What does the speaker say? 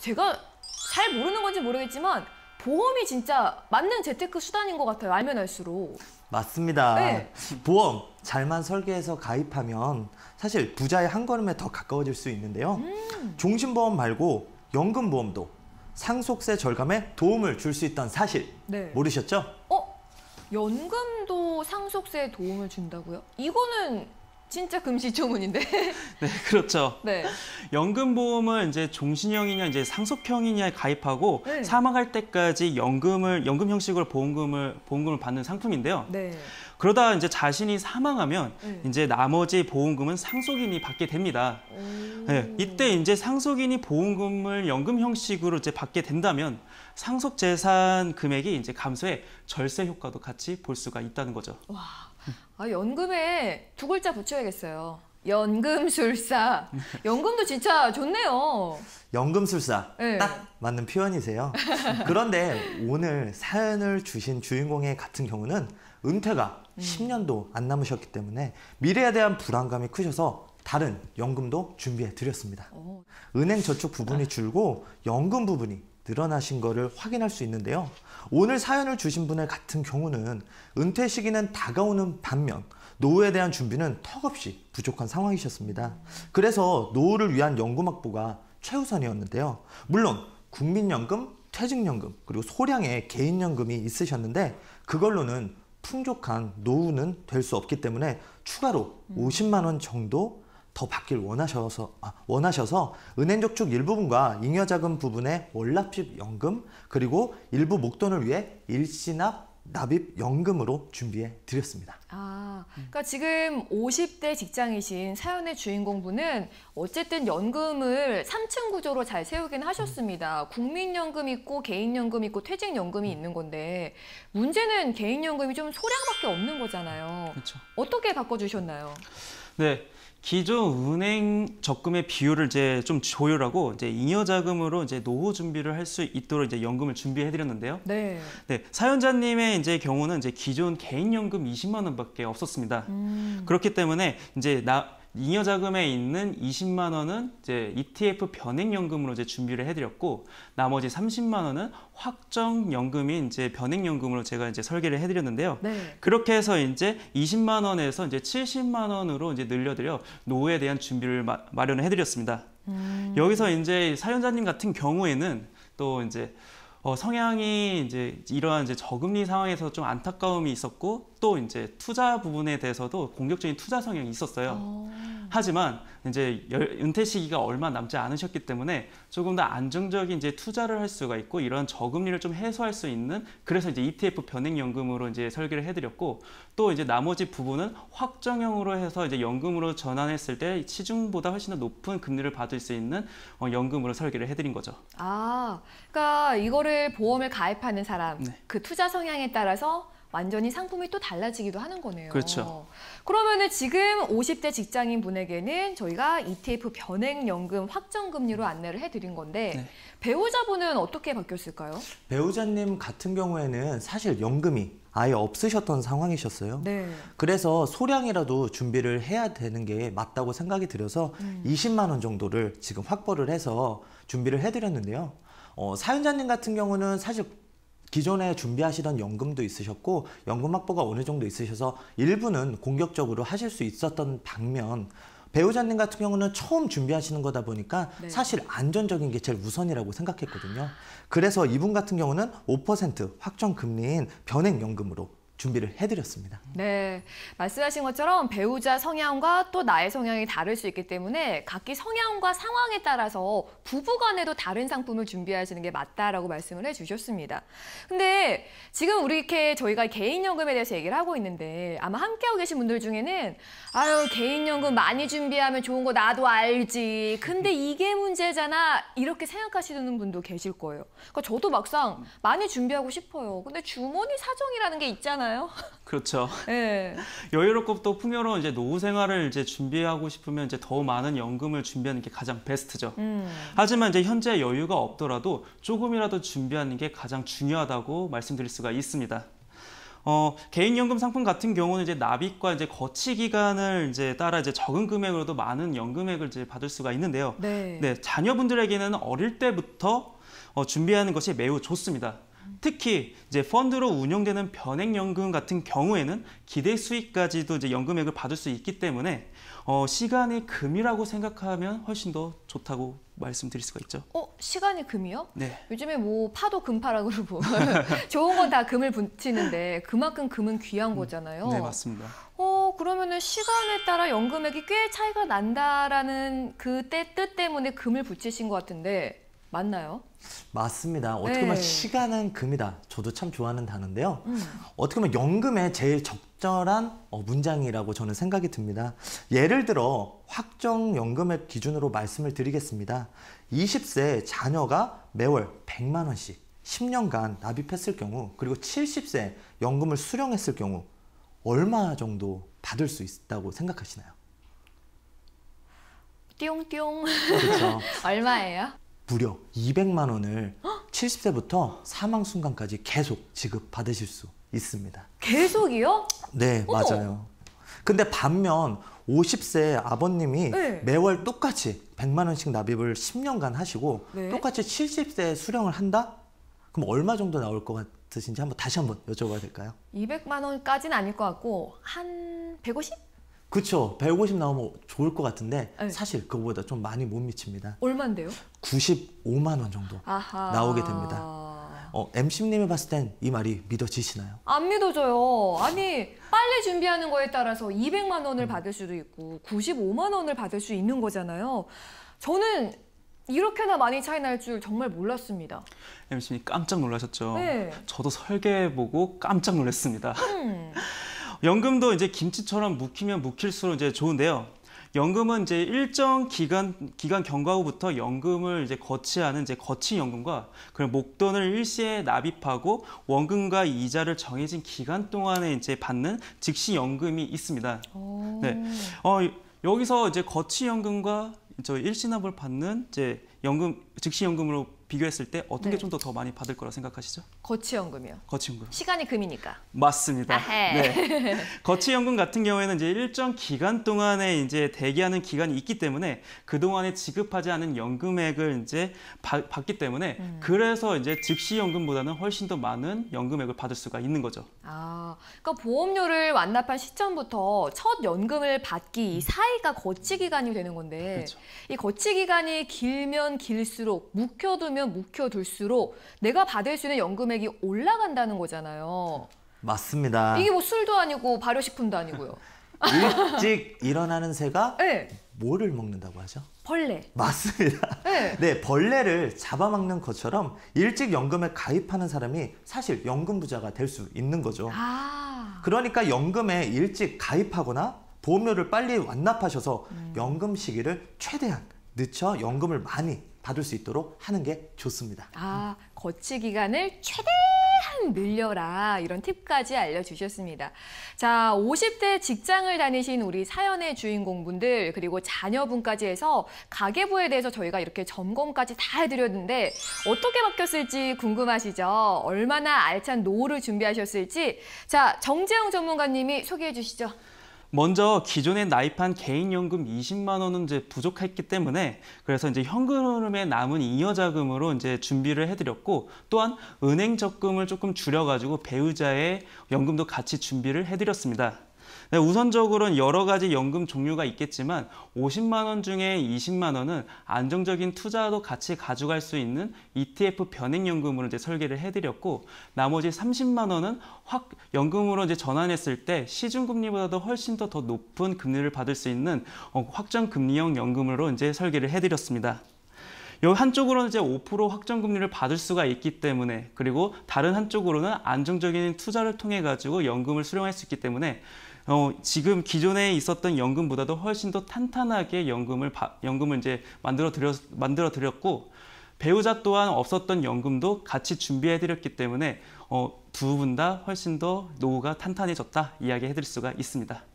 제가 잘 모르는 건지 모르겠지만 보험이 진짜 맞는 재테크 수단인 것 같아요. 알면 알수록. 맞습니다. 네. 보험 잘만 설계해서 가입하면 사실 부자의 한 걸음에 더 가까워질 수 있는데요. 음. 종신보험 말고 연금보험도 상속세 절감에 도움을 줄 수있다 사실 네. 모르셨죠? 어? 연금도 상속세에 도움을 준다고요? 이거는 진짜 금시초문인데. 네, 그렇죠. 네. 연금보험은 이제 종신형이냐 이제 상속형이냐에 가입하고 네. 사망할 때까지 연금을 연금 형식으로 보험금을 보험금을 받는 상품인데요. 네. 그러다 이제 자신이 사망하면 음. 이제 나머지 보험금은 상속인이 받게 됩니다. 음. 네, 이때 이제 상속인이 보험금을 연금 형식으로 이제 받게 된다면 상속 재산 금액이 이제 감소해 절세 효과도 같이 볼 수가 있다는 거죠. 와. 아, 연금에 두 글자 붙여야겠어요. 연금술사. 연금도 진짜 좋네요. 연금술사. 네. 딱 맞는 표현이세요. 그런데 오늘 사연을 주신 주인공의 같은 경우는 은퇴가 음. 10년도 안 남으셨기 때문에 미래에 대한 불안감이 크셔서 다른 연금도 준비해 드렸습니다. 은행 저축 부분이 줄고 연금 부분이 늘어나신 것을 확인할 수 있는데요. 오늘 사연을 주신 분의 같은 경우는 은퇴 시기는 다가오는 반면 노후에 대한 준비는 턱없이 부족한 상황이셨습니다. 그래서 노후를 위한 연금 확보가 최우선이었는데요. 물론 국민연금, 퇴직연금, 그리고 소량의 개인연금이 있으셨는데 그걸로는 풍족한 노후는 될 수 없기 때문에 추가로 50만 음. 원 정도 더 받길 원하셔서 아, 원하셔서 은행 저축 일부분과 잉여자금 부분의 월납식 연금 그리고 일부 목돈을 위해 일시납 납입 연금으로 준비해 드렸습니다. 아, 그러니까 지금 50대 직장이신 사연의 주인공분은 어쨌든 연금을 3층 구조로 잘 세우긴 하셨습니다. 국민연금 있고 개인연금 있고 퇴직연금이 음. 있는 건데 문제는 개인연금이 좀 소량밖에 없는 거잖아요. 그렇죠. 어떻게 바꿔주셨나요? 네. 기존 은행 적금의 비율을 이제 좀 조율하고 이제 잉여 자금으로 이제 노후 준비를 할 수 있도록 이제 연금을 준비해 드렸는데요. 네. 네. 사연자님의 이제 경우는 이제 기존 개인 연금 20만 원밖에 없었습니다. 음. 그렇기 때문에 이제 나 잉여 자금에 있는 20만 원은 이제 ETF 변액연금으로 이제 준비를 해드렸고 나머지 30만 원은 확정 연금인 이제 변액연금으로 제가 이제 설계를 해드렸는데요. 네. 그렇게 해서 이제 20만 원에서 이제 70만 원으로 이제 늘려드려 노후에 대한 준비를 마, 마련을 해드렸습니다. 음. 여기서 이제 사연자님 같은 경우에는 또 이제 어, 성향이 이제 이러한 이제 저금리 상황에서 좀 안타까움이 있었고 또 이제 투자 부분에 대해서도 공격적인 투자 성향이 있었어요. 오. 어. 하지만 이제 은퇴 시기가 얼마 남지 않으셨기 때문에 조금 더 안정적인 이제 투자를 할 수가 있고 이런 저금리를 좀 해소할 수 있는 그래서 이제 ETF 변액연금으로 이제 설계를 해드렸고 또 이제 나머지 부분은 확정형으로 해서 이제 연금으로 전환했을 때 시중보다 훨씬 더 높은 금리를 받을 수 있는 어 연금으로 설계를 해드린 거죠. 아, 그러니까 이거를 보험을 가입하는 사람 네. 그 투자 성향에 따라서 완전히 상품이 또 달라지기도 하는 거네요. 그렇죠. 그러면 지금 50대 직장인 분에게는 저희가 ETF 변액연금 확정금리로 안내를 해드린 건데 네. 배우자분은 어떻게 바뀌었을까요? 배우자님 같은 경우에는 사실 연금이 아예 없으셨던 상황이셨어요. 네. 그래서 소량이라도 준비를 해야 되는 게 맞다고 생각이 들어서 음. 20만 원 정도를 지금 확보를 해서 준비를 해드렸는데요. 어, 사연자님 같은 경우는 사실 기존에 준비하시던 연금도 있으셨고 연금 확보가 어느 정도 있으셔서 일부는 공격적으로 하실 수 있었던 방면 배우자님 같은 경우는 처음 준비하시는 거다 보니까 네. 사실 안전적인 게 제일 우선이라고 생각했거든요. 그래서 이분 같은 경우는 5% 확정 금리인 변액연금으로 준비를 해드렸습니다. 네, 말씀하신 것처럼 배우자 성향과 또 나의 성향이 다를 수 있기 때문에 각기 성향과 상황에 따라서 부부 간에도 다른 상품을 준비하시는 게 맞다라고 말씀을 해주셨습니다. 근데 지금 우리 이렇게 저희가 개인연금에 대해서 얘기를 하고 있는데 아마 함께하고 계신 분들 중에는 아유 개인연금 많이 준비하면 좋은 거 나도 알지. 근데 이게 문제잖아 이렇게 생각하시는 분도 계실 거예요. 그러니까 저도 막상 많이 준비하고 싶어요. 근데 주머니 사정이라는 게 있잖아요. 그렇죠. 네. 여유롭고 또 풍요로운 이제 노후 생활을 이제 준비하고 싶으면 이제 더 많은 연금을 준비하는 게 가장 베스트죠. 음. 하지만 이제 현재 여유가 없더라도 조금이라도 준비하는 게 가장 중요하다고 말씀드릴 수가 있습니다. 어, 개인연금 상품 같은 경우는 이제 납입과 이제 거치 기간을 이제 따라 이제 적은 금액으로도 많은 연금액을 이제 받을 수가 있는데요. 네. 네 자녀분들에게는 어릴 때부터 어, 준비하는 것이 매우 좋습니다. 특히 이제 펀드로 운영되는 변액연금 같은 경우에는 기대 수익까지도 이제 연금액을 받을 수 있기 때문에 어, 시간이 금이라고 생각하면 훨씬 더 좋다고 말씀드릴 수가 있죠. 어, 시간이 금이요? 네. 요즘에 뭐 파도 금파라 그러고 좋은 건 다 금을 붙이는데 그만큼 금은 귀한 음. 거잖아요. 네, 맞습니다. 어, 그러면은 시간에 따라 연금액이 꽤 차이가 난다라는 그때 뜻 때문에 금을 붙이신 것 같은데 맞나요? 맞습니다. 어떻게 네. 보면 네. 시간은 금이다. 저도 참 좋아하는 단어인데요. 음. 어떻게 보면 연금에 제일 적절한 어, 문장이라고 저는 생각이 듭니다. 예를 들어 확정연금액 기준으로 말씀을 드리겠습니다. 20세 자녀가 매월 100만 원씩 10년간 납입했을 경우 그리고 70세 연금을 수령했을 경우 얼마 정도 받을 수 있다고 생각하시나요? 띠용띠용. 그렇죠. 얼마예요? 무려 200만 원을 70세부터 사망 순간까지 계속 지급 받으실 수 있습니다. 계속이요? 네, 어머. 맞아요. 근데 반면 50세 아버님이 네. 매월 똑같이 100만 원씩 납입을 10년간 하시고 네. 똑같이 7 0세 수령을 한다? 그럼 얼마 정도 나올 것 같으신지 한번 다시 한번 여쭤봐야 될까요? 200만 원까지는 아닐 것 같고 한 150? 그쵸. 150 나오면 좋을 것 같은데 네. 사실 그거보다 좀 많이 못 미칩니다. 얼마인데요 95만 원 정도 아하. 나오게 됩니다. 어, MC님이 봤을 땐 이 말이 믿어지시나요? 안 믿어져요. 아니 빨리 준비하는 거에 따라서 200만 원을 음. 받을 수도 있고 95만 원을 받을 수 있는 거잖아요. 저는 이렇게나 많이 차이 날 줄 정말 몰랐습니다. MC님 깜짝 놀라셨죠? 네. 저도 설계 보고 깜짝 놀랐습니다. 음. 연금도 이제 김치처럼 묵히면 묵힐수록 이제 좋은데요. 연금은 이제 일정 기간 기간 경과후부터 연금을 이제 거치하는 이제 거치 연금과 그 목돈을 일시에 납입하고 원금과 이자를 정해진 기간 동안에 이제 받는 즉시 연금이 있습니다. 네. 어 여기서 이제 거치 연금과 저 일시납을 받는 이제 연금 즉시 연금으로 비교했을 때 어떤 네. 게좀 더더 많이 받을 거라 생각하시죠? 거치연금이요. 거치연금. 시간이 금이니까. 맞습니다. 아 네. 거치연금 같은 경우에는 이제 일정 기간 동안에 이제 대기하는 기간이 있기 때문에 그 동안에 지급하지 않은 연금액을 이제 받, 받기 때문에 음. 그래서 이제 즉시 연금보다는 훨씬 더 많은 연금액을 받을 수가 있는 거죠. 아, 그러니까 보험료를 완납한 시점부터 첫 연금을 받기 이 음. 사이가 거치 기간이 되는 건데 그렇죠. 이 거치 기간이 길면 길수록 묵혀두면 하면 묵혀둘수록 내가 받을 수 있는 연금액이 올라간다는 거잖아요. 맞습니다. 이게 뭐 술도 아니고 발효식품도 아니고요. 일찍 일어나는 새가 네. 뭐를 먹는다고 하죠? 벌레. 맞습니다. 네. 네, 벌레를 잡아먹는 것처럼 일찍 연금에 가입하는 사람이 사실 연금 부자가 될 수 있는 거죠. 아. 그러니까 연금에 일찍 가입하거나 보험료를 빨리 완납하셔서 음. 연금 시기를 최대한 늦춰 연금을 많이 받을 수 있도록 하는 게 좋습니다. 아, 거치 기간을 최대한 늘려라 이런 팁까지 알려주셨습니다. 자, 50대 직장을 다니신 우리 사연의 주인공분들 그리고 자녀분까지 해서 가계부에 대해서 저희가 이렇게 점검까지 다 해드렸는데 어떻게 바뀌었을지 궁금하시죠? 얼마나 알찬 노후를 준비하셨을지 자, 정재영 전문가님이 소개해 주시죠. 먼저 기존에 나입한 개인연금 20만 원은 이제 부족했기 때문에 그래서 이제 현금흐름에 남은 이여자금으로 이제 준비를 해드렸고 또한 은행 적금을 조금 줄여가지고 배우자의 연금도 같이 준비를 해드렸습니다. 네, 우선적으로는 여러 가지 연금 종류가 있겠지만 50만 원 중에 20만 원은 안정적인 투자도 같이 가져갈 수 있는 ETF 변액연금으로 이제 설계를 해드렸고 나머지 30만 원은 확 연금으로 이제 전환했을 때 시중금리보다도 훨씬 더, 더 높은 금리를 받을 수 있는 어, 확정금리형 연금으로 이제 설계를 해드렸습니다. 요 한쪽으로는 이제 5% 확정금리를 받을 수가 있기 때문에 그리고 다른 한쪽으로는 안정적인 투자를 통해 가지고 연금을 수령할 수 있기 때문에 어, 지금 기존에 있었던 연금보다도 훨씬 더 탄탄하게 연금을 바, 연금을 이제 만들어 드렸 만들어 드렸고 배우자 또한 없었던 연금도 같이 준비해 드렸기 때문에 어, 두 분 다 훨씬 더 노후가 탄탄해졌다 이야기해 드릴 수가 있습니다.